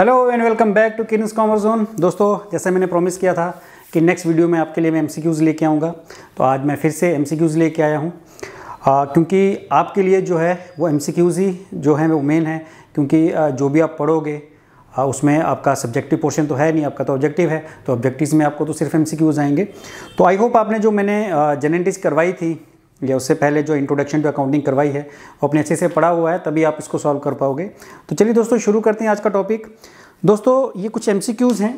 hello and welcome back to Kins commerce zone दोस्तों जैसा मैंने प्रॉमिस किया था कि नेक्स्ट वीडियो में आपके लिए मैं एमसीक्यूज़ लेके आऊँगा तो आज मैं फिर से एमसीक्यूज़ लेके आया हूँ क्योंकि आपके लिए जो है वो एमसीक्यूज़ ही जो है वो मेन है क्योंकि आ, जो भी आप पढ़ोगे आ, उसमें आपका सब्जेक्टिव पोर्शन तो है नहीं आपका तो ऑब्जेक्टिव है तो ऑब्जेक्टिव में आपको तो सिर्फ एम आएंगे तो आई होप आपने जो मैंने जेनेटिक्स करवाई थी या उससे पहले जो इंट्रोडक्शन टू अकाउंटिंग करवाई है वो अपने अच्छे से पढ़ा हुआ है तभी आप इसको सॉल्व कर पाओगे तो चलिए दोस्तों शुरू करते हैं आज का टॉपिक दोस्तों ये कुछ एम हैं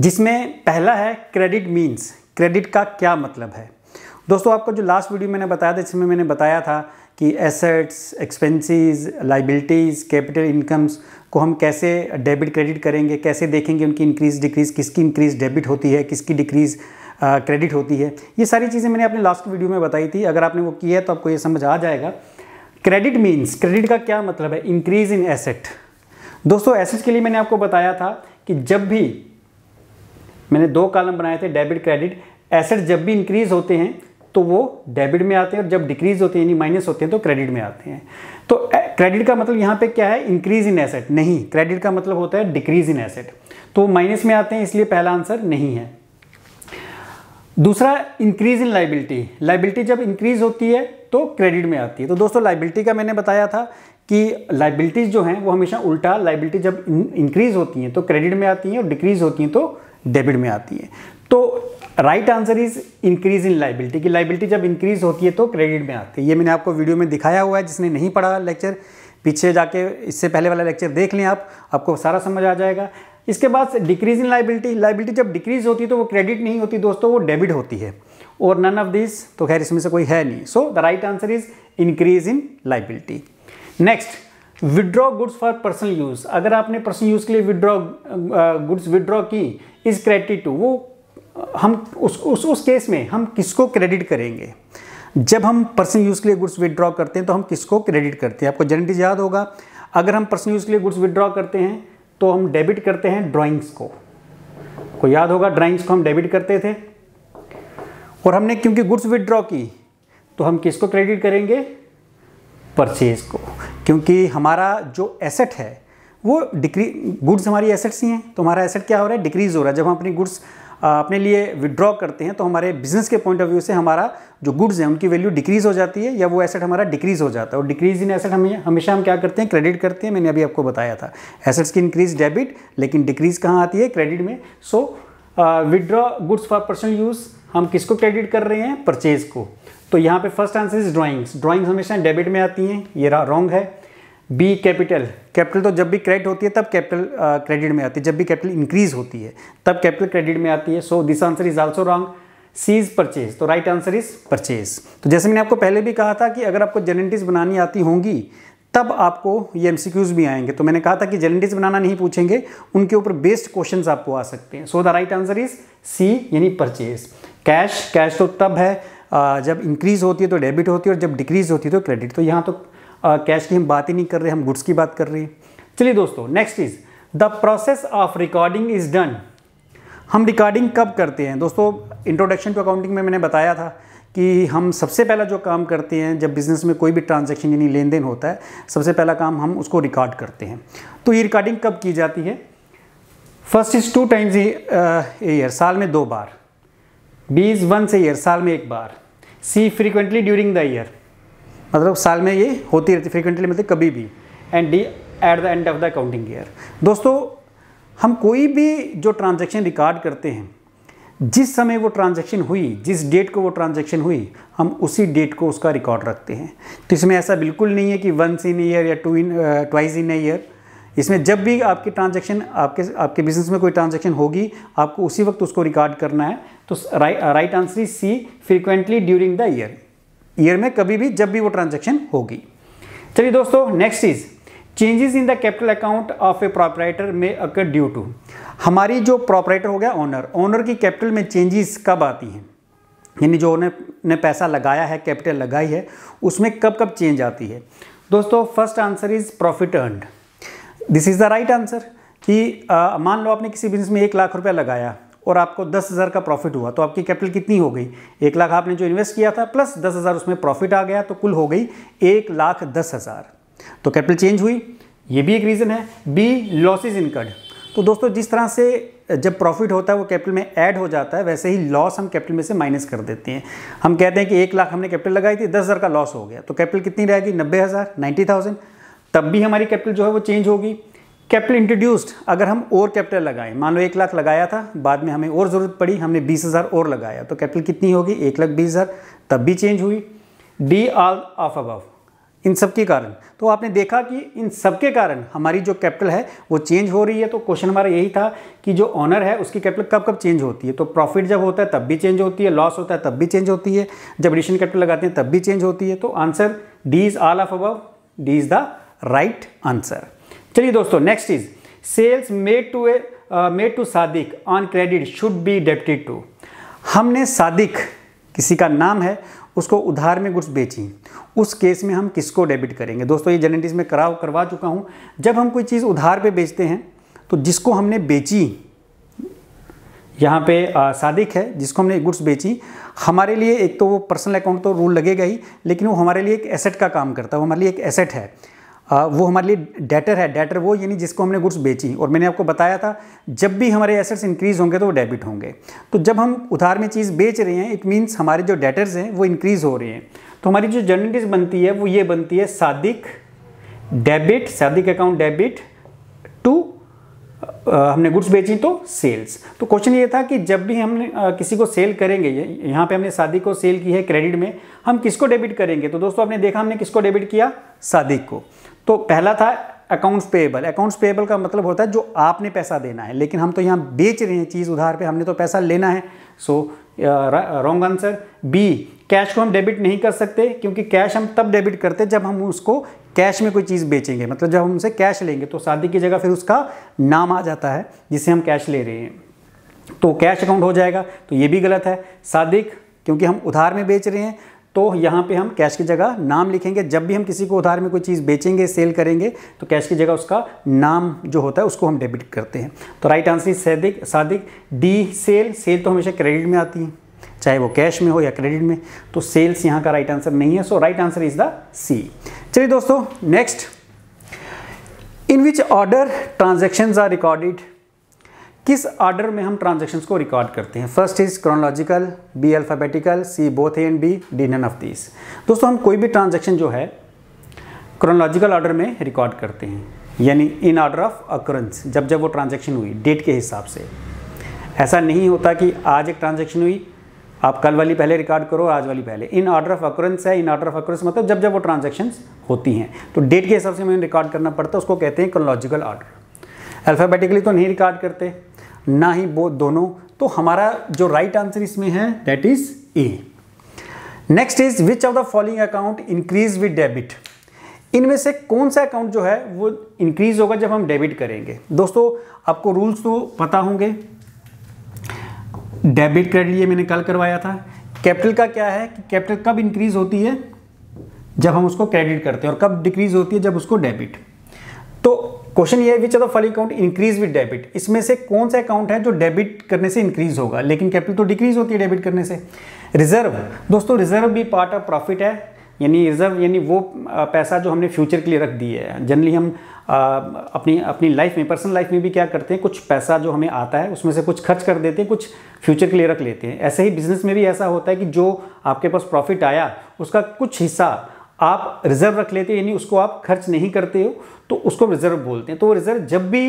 जिसमें पहला है क्रेडिट मीन्स क्रेडिट का क्या मतलब है दोस्तों आपको जो लास्ट वीडियो मैंने बताया था जिसमें मैंने बताया था कि assets expenses liabilities capital incomes को हम कैसे डेबिट क्रेडिट करेंगे कैसे देखेंगे उनकी इंक्रीज़ डिक्रीज़ किसकी इंक्रीज़ डेबिट होती है किसकी डिक्रीज़ क्रेडिट होती है ये सारी चीज़ें मैंने अपने लास्ट वीडियो में बताई थी अगर आपने वो किया है तो आपको ये समझ आ जाएगा क्रेडिट मीन्स क्रेडिट का क्या मतलब है इंक्रीज इन एसेट दोस्तों एसेट के लिए मैंने आपको बताया था कि जब भी मैंने दो कॉलम बनाए थे डेबिट क्रेडिट एसेट जब भी इंक्रीज होते हैं तो वो डेबिट में आते हैं और जब डिक्रीज होते हैं यानी माइनस होते हैं तो क्रेडिट में आते हैं तो क्रेडिट का मतलब यहाँ पे क्या है इंक्रीज इन एसेट नहीं क्रेडिट का मतलब होता है डिक्रीज इन एसेट तो माइनस में आते हैं इसलिए पहला आंसर नहीं है दूसरा इंक्रीज इन लाइबिलिटी लाइबिलिटी जब इंक्रीज होती है तो क्रेडिट में आती है तो दोस्तों लाइबिलिटी का मैंने बताया था कि लाइबिलिटीज़ जो हैं वो हमेशा उल्टा लाइबिलिटी जब इंक्रीज होती हैं तो क्रेडिट में आती हैं और डिक्रीज होती हैं तो डेबिट में आती हैं तो right answer is increase in liability कि लाइबिलिटी जब इंक्रीज होती है तो क्रेडिट में आती है ये मैंने आपको वीडियो में दिखाया हुआ है जिसने नहीं पढ़ा लेक्चर पीछे जाके इससे पहले वाला लेक्चर देख लें आप आपको सारा समझ आ जाएगा इसके बाद डिक्रीज इन लाइबिलिटी लाइबिलिटी जब डिक्रीज होती है तो वो क्रेडिट नहीं होती दोस्तों वो डेबिट होती है और नन ऑफ दिस तो खैर इसमें से कोई है नहीं so the right answer is increase in liability next withdraw goods for personal use अगर आपने पर्सनल यूज के लिए विदड्रॉ गुड्स विदड्रॉ की इज क्रेडिट टू वो हम उस उस उस केस में हम किसको क्रेडिट करेंगे जब हम पर्सनल यूज़ के लिए गुड्स विदड्रॉ करते हैं तो हम किसको क्रेडिट करते हैं आपको जनरली याद होगा अगर हम पर्सनल यूज़ के लिए गुड्स विदड्रॉ करते हैं तो हम डेबिट करते हैं ड्राइंग्स को को याद होगा ड्राइंग्स को हम डेबिट करते थे और हमने क्योंकि गुड्स विदड्रॉ की तो हम किसको क्रेडिट करेंगे परचेज को क्योंकि हमारा जो एसेट है वो डिक्री गुड्स हमारी एसेट्स ही हैं तो हमारा एसेट क्या हो रहा है डिक्रीज़ हो रहा है जब हम अपनी गुड्स अपने लिए विड्रॉ करते हैं तो हमारे बिजनेस के पॉइंट ऑफ व्यू से हमारा जो गुड्स हैं उनकी वैल्यू डिक्रीज़ हो जाती है या वो एसेट हमारा डिक्रीज़ हो जाता है और डिक्रीज इन एसेट हमें हमेशा हम क्या करते हैं क्रेडिट करते हैं मैंने अभी आपको बताया था एसेट्स की इंक्रीज डेबिट लेकिन डिक्रीज़ कहाँ आती है क्रेडिट में so withdraw goods for personal use हम किसको क्रेडिट कर रहे हैं परचेज़ को तो यहाँ पे first answer is drawings drawings हमेशा डेबिट में आती हैं ये रॉन्ग है बी कैपिटल कैपिटल तो जब भी क्रेडिट होती है तब कैपिटल क्रेडिट में आती है जब भी कैपिटल इंक्रीज होती है तब कैपिटल क्रेडिट में आती है so this answer is also wrong C is purchase तो राइट आंसर इज परचेज तो जैसे मैंने आपको पहले भी कहा था कि अगर आपको जेनेटिस बनानी आती होंगी तब आपको ये एम भी आएंगे तो मैंने कहा था कि जेनेटिस बनाना नहीं पूछेंगे उनके ऊपर बेस्ड क्वेश्चन आपको आ सकते हैं so the right answer is C यानी परचेज कैश कैश तो तब है जब इंक्रीज होती है तो डेबिट होती है और जब डिक्रीज होती है तो क्रेडिट तो यहाँ तो कैश की हम बात ही नहीं कर रहे हम गुड्स की बात कर रहे हैं चलिए दोस्तों next is the process of recording is done हम रिकॉर्डिंग कब करते हैं दोस्तों इंट्रोडक्शन टू अकाउंटिंग में मैंने बताया था कि हम सबसे पहला जो काम करते हैं जब बिज़नेस में कोई भी ट्रांजैक्शन यानी लेन देन होता है सबसे पहला काम हम उसको रिकॉर्ड करते हैं तो ये रिकॉर्डिंग कब की जाती है first is two times year साल में दो बार बी इज़ वन से ईयर साल में एक बार C frequently during the year मतलब साल में ये होती रहती फ्रिक्वेंटली मतलब कभी भी and D at the end of the accounting year दोस्तों हम कोई भी जो ट्रांजेक्शन रिकॉर्ड करते हैं जिस समय वो ट्रांजेक्शन हुई जिस डेट को वो ट्रांजेक्शन हुई हम उसी डेट को उसका रिकॉर्ड रखते हैं तो इसमें ऐसा बिल्कुल नहीं है कि वंस इन ईयर या two in twice in year इसमें जब भी आपकी ट्रांजेक्शन आपके आपके बिजनेस में कोई ट्रांजेक्शन होगी आपको उसी वक्त उसको रिकॉर्ड करना है तो right answer is C frequently during the year year में कभी भी जब भी वो ट्रांजेक्शन होगी चलिए दोस्तों next is changes in the capital account of a proprietor में अकर ड्यू टू हमारी जो प्रॉपराइटर हो गया ओनर ओनर की कैपिटल में चेंजेस कब आती हैं यानी जो ओनर ने पैसा लगाया है कैपिटल लगाई है उसमें कब कब चेंज आती है दोस्तों first answer is profit earned this is the right answer कि मान लो आपने किसी बिजनेस में एक लाख रुपया लगाया और आपको दस हज़ार का प्रॉफिट हुआ तो आपकी कैपिटल कितनी हो गई एक लाख आपने जो इन्वेस्ट किया था प्लस दस हज़ार उसमें प्रॉफिट आ गया तो कुल हो गई एक लाख दस हज़ार तो कैपिटल चेंज हुई ये भी एक रीज़न है बी लॉसेज इनकर्ड तो दोस्तों जिस तरह से जब प्रॉफिट होता है वो कैपिटल में ऐड हो जाता है वैसे ही लॉस हम कैपिटल में से माइनस कर देते हैं हम कहते हैं कि एक लाख हमने कैपिटल लगाई थी दस हज़ार का लॉस हो गया तो कैपिटल कितनी रहेगी नब्बे हज़ार नाइन्टी थाउजेंड तब भी हमारी कैपिटल जो है वो चेंज होगी कैपिटल इंट्रोड्यूस्ड अगर हम और कैपिटल लगाएं मान लो एक लाख लगाया था बाद में हमें और ज़रूरत पड़ी हमने बीस हज़ार और लगाया तो कैपिटल कितनी होगी एक लाख बीस हज़ार तब भी चेंज हुई डी आल ऑफ अबव इन सब के कारण तो आपने देखा कि इन सब के कारण हमारी जो कैपिटल है वो चेंज हो रही है तो क्वेश्चन हमारा यही था कि जो ऑनर है उसकी कैपिटल कब कब चेंज होती है तो प्रॉफिट जब होता है तब भी चेंज होती है लॉस होता है तब भी चेंज होती है जब एडिशन कैपिटल लगाते हैं तब भी चेंज होती है तो answer D is all of above D is the right answer चलिए दोस्तों next is sales made to a made to Sadiq on credit should be debited to हमने सादिक किसी का नाम है उसको उधार में गुड्स बेची उस केस में हम किसको डेबिट करेंगे दोस्तों ये जेनेटिस में करा करवा चुका हूँ जब हम कोई चीज़ उधार पे बेचते हैं तो जिसको हमने बेची यहाँ पे सादिक uh, है जिसको हमने गुड्स बेची हमारे लिए एक तो वो पर्सनल अकाउंट तो रूल लगेगा ही लेकिन वो हमारे लिए एक एसेट का काम करता है वो हमारे लिए एक एसेट है वो हमारे लिए डेटर है डेटर वो यानी जिसको हमने गुड्स बेची और मैंने आपको बताया था जब भी हमारे एसेट्स इंक्रीज़ होंगे तो वो डेबिट होंगे तो जब हम उधार में चीज़ बेच रहे हैं इट मीन्स हमारे जो डेटर्स हैं वो इंक्रीज़ हो रहे हैं तो हमारी जो जर्नलिस्ट बनती है वो ये बनती है Sadiq debit Sadiq account debit to हमने गुड्स बेची तो सेल्स तो क्वेश्चन ये था कि जब भी हमने किसी को सेल करेंगे यहाँ पे हमने शादी को सेल की है क्रेडिट में हम किसको डेबिट करेंगे तो दोस्तों आपने देखा हमने किसको डेबिट किया शादी को तो पहला था अकाउंट्स पेएबल अकाउंट्स पेएबल का मतलब होता है जो आपने पैसा देना है लेकिन हम तो यहाँ बेच रहे हैं चीज़ उधार पे हमने तो पैसा लेना है so wrong answer B cash को हम डेबिट नहीं कर सकते क्योंकि कैश हम तब डेबिट करते जब हम उसको कैश में कोई चीज़ बेचेंगे मतलब जब हम उनसे कैश लेंगे तो शादी की जगह फिर उसका नाम आ जाता है जिसे हम कैश ले रहे हैं तो कैश अकाउंट हो जाएगा तो ये भी गलत है सादिक क्योंकि हम उधार में बेच रहे हैं तो यहाँ पे हम कैश की जगह नाम लिखेंगे जब भी हम किसी को उधार में कोई चीज़ बेचेंगे सेल करेंगे तो कैश की जगह उसका नाम जो होता है उसको हम डेबिट करते हैं तो right answer is Sadiq Sadiq D sale sale तो हमेशा क्रेडिट में आती है चाहे वो कैश में हो या क्रेडिट में तो सेल्स यहाँ का राइट आंसर नहीं है so right answer is the C चलिए दोस्तों next in which order transaction are recorded किस ऑर्डर में हम ट्रांजेक्शन को रिकॉर्ड करते हैं first is chronological B alphabetical C both A and B D none of these दोस्तों हम कोई भी ट्रांजेक्शन जो है क्रोनोलॉजिकल ऑर्डर में रिकॉर्ड करते हैं यानी इन ऑर्डर ऑफ अक्रेंस जब जब वो ट्रांजेक्शन हुई डेट के हिसाब से ऐसा नहीं होता कि आज एक ट्रांजेक्शन हुई आप कल वाली पहले रिकॉर्ड करो आज वाली पहले इन ऑर्डर ऑफ अक्रेंस है इन ऑर्डर ऑफ अक्रेंस मतलब जब जब वो ट्रांजेक्शन होती हैं तो डेट के हिसाब से हमें रिकॉर्ड करना पड़ता है उसको कहते हैं क्रोनोलॉजिकल ऑर्डर अल्फ़ाबेटिकली तो नहीं रिकॉर्ड करते ना ही बोथ दोनों तो हमारा जो राइट आंसर इसमें है that is A next is which of the following account increase with debit इनमें से कौन सा अकाउंट जो है वो इंक्रीज होगा जब हम डेबिट करेंगे दोस्तों आपको रूल्स तो पता होंगे डेबिट क्रेडिट ये मैंने कल करवाया था कैपिटल का क्या है कि कैपिटल कब इंक्रीज होती है जब हम उसको क्रेडिट करते हैं और कब डिक्रीज होती है जब उसको डेबिट तो क्वेश्चन ये है which of following account increase with debit इसमें से कौन सा अकाउंट है जो डेबिट करने से इंक्रीज होगा लेकिन कैपिटल तो डिक्रीज होती है डेबिट करने से रिजर्व दोस्तों रिजर्व भी पार्ट ऑफ प्रॉफिट है यानी रिजर्व यानी वो पैसा जो हमने फ्यूचर के लिए रख दिया है जनरली हम आ, अपनी अपनी लाइफ में पर्सनल लाइफ में भी क्या करते हैं कुछ पैसा जो हमें आता है उसमें से कुछ खर्च कर देते हैं कुछ फ्यूचर के लिए रख लेते हैं ऐसे ही बिजनेस में भी ऐसा होता है कि जो आपके पास प्रॉफिट आया उसका कुछ हिस्सा आप रिजर्व रख लेते हो यानी उसको आप खर्च नहीं करते हो तो उसको रिजर्व बोलते हैं तो रिजर्व जब भी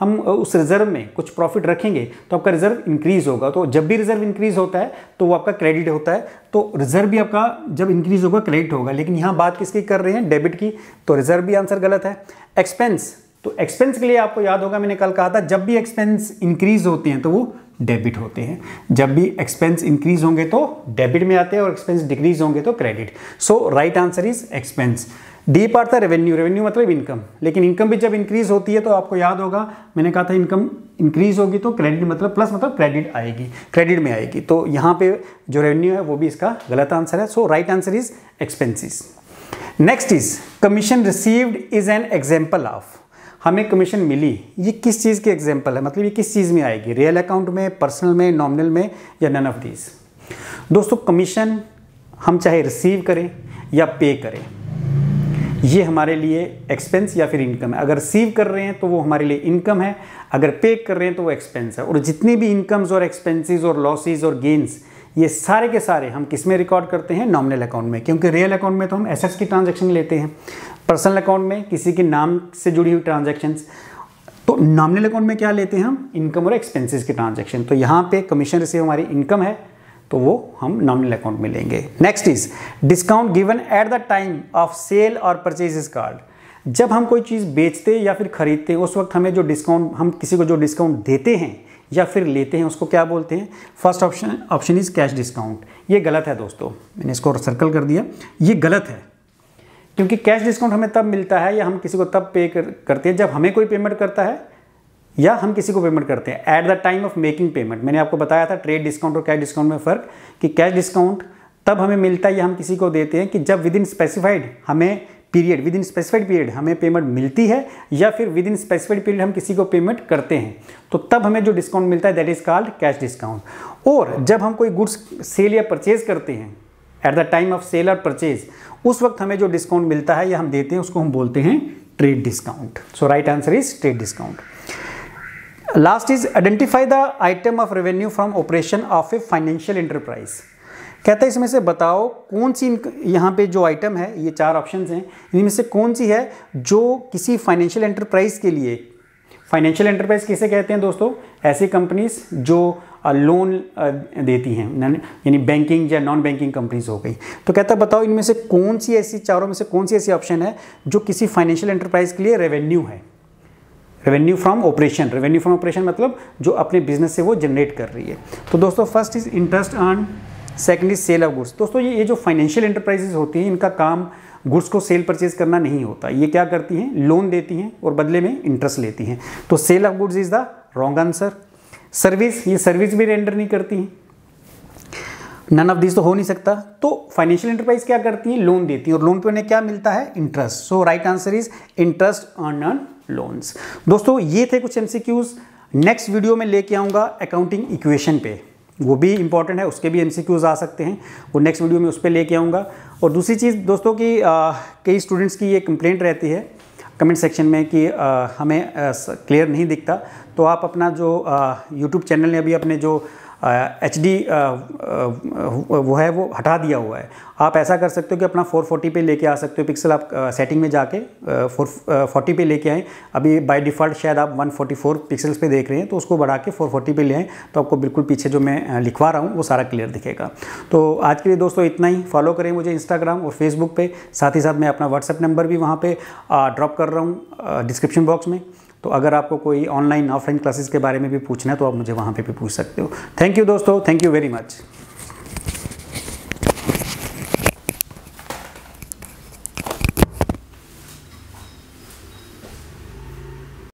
हम उस रिजर्व में कुछ प्रॉफिट रखेंगे तो आपका रिजर्व इंक्रीज होगा तो जब भी रिजर्व इंक्रीज होता है तो वो आपका क्रेडिट होता है तो रिजर्व भी आपका जब इंक्रीज होगा क्रेडिट होगा लेकिन यहाँ बात किसकी कर रहे हैं डेबिट की तो रिजर्व भी आंसर गलत है एक्सपेंस तो एक्सपेंस के लिए आपको याद होगा मैंने कल कहा था जब भी एक्सपेंस इंक्रीज होते हैं तो वो डेबिट होते हैं जब भी एक्सपेंस इंक्रीज होंगे तो डेबिट में आते हैं और एक्सपेंस डिक्रीज होंगे तो credit so right answer is expense D part था रेवेन्यू रेवेन्यू मतलब इनकम लेकिन इनकम भी जब इंक्रीज होती है तो आपको याद होगा मैंने कहा था इनकम इंक्रीज होगी तो क्रेडिट मतलब प्लस मतलब क्रेडिट आएगी क्रेडिट में आएगी तो यहाँ पे जो रेवेन्यू है वो भी इसका गलत आंसर है so right answer is expenses next is commission received is an example of हमें कमीशन मिली ये किस चीज़ की एग्जाम्पल है मतलब ये किस चीज़ में आएगी रियल अकाउंट में पर्सनल में नॉमिनल में या नन ऑफ दीज दोस्तों कमीशन हम चाहे रिसीव करें या पे करें ये हमारे लिए एक्सपेंस या फिर इनकम है अगर रिसीव कर रहे हैं तो वो हमारे लिए इनकम है अगर पे कर रहे हैं तो वो एक्सपेंस है और जितनी भी इनकम्स और एक्सपेंसेस और लॉसेज और गेंस ये सारे के सारे हम किस में रिकॉर्ड करते हैं नॉमिनल अकाउंट में क्योंकि रियल अकाउंट में तो हम एसेट्स की ट्रांजेक्शन लेते हैं पर्सनल अकाउंट में किसी के नाम से जुड़ी हुई ट्रांजेक्शन्स तो नॉमिनल अकाउंट में क्या लेते हैं हम इनकम और एक्सपेंसिस के ट्रांजेक्शन तो यहाँ पे कमीशन रिसीव हमारी इनकम है तो वो हम नॉमिनल अकाउंट में लेंगे next is discount given at the time of sale और परचेज कार्ड जब हम कोई चीज़ बेचते या फिर खरीदते हैं उस वक्त हमें जो डिस्काउंट हम किसी को जो डिस्काउंट देते हैं या फिर लेते हैं उसको क्या बोलते हैं first option option is cash discount ये गलत है दोस्तों मैंने इसको सर्कल कर दिया ये गलत है क्योंकि कैश डिस्काउंट हमें तब मिलता है या हम किसी को तब पे कर, करते हैं जब हमें कोई पेमेंट करता है या हम किसी को पेमेंट करते हैं at the time of making payment मैंने आपको बताया था ट्रेड डिस्काउंट और कैश डिस्काउंट में फ़र्क कि कैश डिस्काउंट तब हमें मिलता है या हम किसी को देते हैं कि जब विद इन स्पेसिफाइड हमें period within specified period हमें पेमेंट मिलती है या फिर विद इन स्पेसिफाइड पीरियड हम किसी को पेमेंट करते हैं तो तब हमें जो डिस्काउंट मिलता है that is called cash discount और जब हम कोई गुड्स सेल या परचेज करते हैं at the time of sale और परचेज उस वक्त हमें जो डिस्काउंट मिलता है या हम देते हैं उसको हम बोलते हैं trade discount so right answer is trade discount last is identify the item of revenue from operation of a financial enterprise कहता है इसमें से बताओ कौन सी यहाँ पे जो आइटम है ये चार ऑप्शन हैं इनमें से कौन सी है जो किसी फाइनेंशियल एंटरप्राइज के लिए फाइनेंशियल एंटरप्राइज किसे कहते हैं दोस्तों ऐसी कंपनीज जो लोन देती हैं यानी बैंकिंग या नॉन बैंकिंग कंपनीज हो गई तो कहता है बताओ इनमें से कौन सी ऐसी चारों में से कौन सी ऐसी ऑप्शन है जो किसी फाइनेंशियल एंटरप्राइज के लिए रेवेन्यू है revenue from operation revenue from operation मतलब जो अपने बिजनेस से वो जनरेट कर रही है तो दोस्तों first is interest earn second is sale of goods दोस्तों ये ये जो फाइनेंशियल एंटरप्राइजेज होती हैं इनका काम गुड्स को सेल परचेज करना नहीं होता ये क्या करती हैं लोन देती हैं और बदले में इंटरेस्ट लेती हैं तो sale of goods is the wrong answer service ये सर्विस भी रेंडर नहीं करती है नन ऑफ दिस तो हो नहीं सकता तो फाइनेंशियल इंटरप्राइज क्या करती है लोन देती है और लोन पे उन्हें क्या मिलता है interest so right answer is interest on on loans दोस्तों ये थे कुछ एमसीक्यूज नेक्स्ट वीडियो में लेके आऊँगा अकाउंटिंग इक्वेशन पे वो भी इंपॉर्टेंट है उसके भी एमसीक्यूज आ सकते हैं वो नेक्स्ट वीडियो में उस पर लेके आऊँगा और दूसरी चीज़ दोस्तों की कई स्टूडेंट्स की ये कंप्लेंट रहती है कमेंट सेक्शन में कि हमें क्लियर नहीं दिखता तो आप अपना जो यूट्यूब चैनल ने अभी अपने जो एच डी वो है वो हटा दिया हुआ है आप ऐसा कर सकते हो कि अपना 440 पे लेके आ सकते हो पिक्सल आप सेटिंग में जाके फोर फोर्टी पे लेके आएँ अभी बाय डिफ़ॉल्ट शायद आप 144 पिक्सल्स पे देख रहे हैं तो उसको बढ़ा के 440 पे ले आएँ तो आपको बिल्कुल पीछे जो मैं लिखवा रहा हूँ वो सारा क्लियर दिखेगा तो आज के लिए दोस्तों इतना ही फॉलो करें मुझे इंस्टाग्राम और फेसबुक पर साथ ही साथ मैं अपना व्हाट्सअप नंबर भी वहाँ पर ड्रॉप कर रहा हूँ डिस्क्रिप्शन बॉक्स में तो अगर आपको कोई ऑनलाइन ऑफलाइन क्लासेस के बारे में भी पूछना है तो आप मुझे वहाँ पर भी पूछ सकते हो थैंक यू दोस्तों थैंक यू वेरी मच